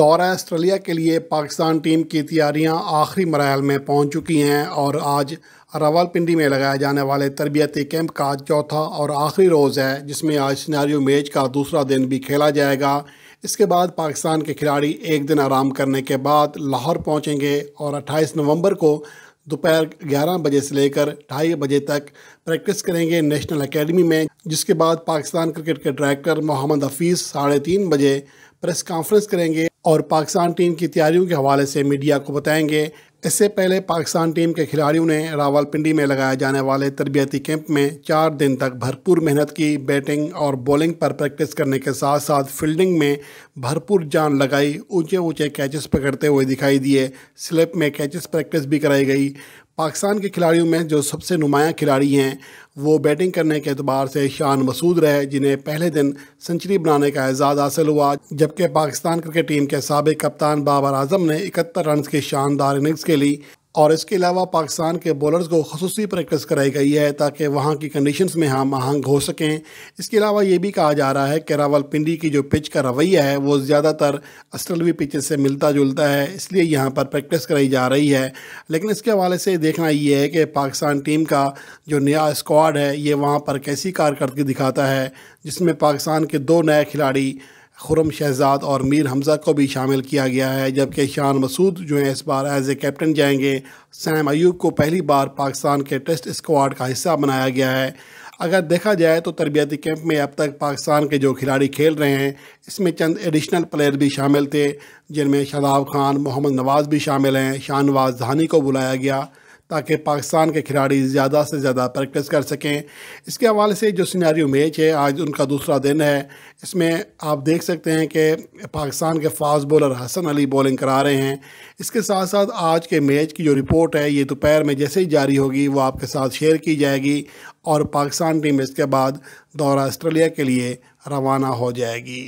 दौरा ऑस्ट्रेलिया के लिए पाकिस्तान टीम की तैयारियां आखिरी मरहल में पहुंच चुकी हैं और आज रावलपिंडी में लगाए जाने वाले तरबियती कैंप का चौथा और आखिरी रोज़ है जिसमें आज सिनारियो मैच का दूसरा दिन भी खेला जाएगा इसके बाद पाकिस्तान के खिलाड़ी एक दिन आराम करने के बाद लाहौर पहुँचेंगे और अट्ठाईस नवम्बर को दोपहर ग्यारह बजे से लेकर ढाई बजे तक प्रैक्टिस करेंगे नेशनल अकेडमी में जिसके बाद पाकिस्तान क्रिकेट के डायरेक्टर मोहम्मद हफीज़ साढ़े तीन बजे प्रेस कॉन्फ्रेंस करेंगे और पाकिस्तान टीम की तैयारियों के हवाले से मीडिया को बताएंगे इससे पहले पाकिस्तान टीम के खिलाड़ियों ने रावलपिंडी में लगाए जाने वाले तरबियती कैंप में चार दिन तक भरपूर मेहनत की बैटिंग और बॉलिंग पर प्रैक्टिस करने के साथ साथ फील्डिंग में भरपूर जान लगाई ऊंचे ऊंचे कैचेस पकड़ते हुए दिखाई दिए स्लिप में कैचेस प्रैक्टिस भी कराई गई पाकिस्तान के खिलाड़ियों में जो सबसे नुमाया खिलाड़ी हैं वो बैटिंग करने के अतबार से शान मसूद रहे जिन्हें पहले दिन सेंचुरी बनाने का एजाज़ हासिल हुआ जबकि पाकिस्तान क्रिकेट टीम के सबक कप्तान बाबर आजम ने इकहत्तर रन के शानदार इनिंग्स खेली और इसके अलावा पाकिस्तान के बॉलर्स को खसूस प्रैक्टिस कराई गई है ताकि वहाँ की कंडीशन में हम आहंग हो सकें इसके अलावा ये भी कहा जा रहा है कि रावलपिंडी की जो पिच का रवैया है वो ज़्यादातर अस्ट्रेलवी पिचेस से मिलता जुलता है इसलिए यहाँ पर प्रैक्टिस कराई जा रही है लेकिन इसके हवाले से देखना ये है कि पाकिस्तान टीम का जो नया स्क्वाड है ये वहाँ पर कैसी कारकर्दगी दिखाता है जिसमें पाकिस्तान के दो नए खिलाड़ी खुरम शहजाद और मीर हमज़ा को भी शामिल किया गया है जबकि शान मसूद जो हैं इस बार एज ए कैप्टन जाएंगे सैम अयूब को पहली बार पाकिस्तान के टेस्ट स्क्वाड का हिस्सा बनाया गया है अगर देखा जाए तो तरबियती कैंप में अब तक पाकिस्तान के जो खिलाड़ी खेल रहे हैं इसमें चंद एडिशनल प्लेयर भी शामिल थे जिनमें शादाब खान मोहम्मद नवाज़ भी शामिल हैं शाहनवाज धानी को बुलाया गया ताकि पाकिस्तान के खिलाड़ी ज़्यादा से ज़्यादा प्रैक्टिस कर सकें इसके हवाले से जो सिनारियो मैच है आज उनका दूसरा दिन है इसमें आप देख सकते हैं कि पाकिस्तान के fast bowler Hasan Ali bowling करा रहे हैं इसके साथ साथ आज के मैच की जो रिपोर्ट है ये दोपहर में जैसे ही जारी होगी वो आपके साथ शेयर की जाएगी और पाकिस्तान टीम इसके बाद दौरा ऑस्ट्रेलिया के लिए रवाना हो जाएगी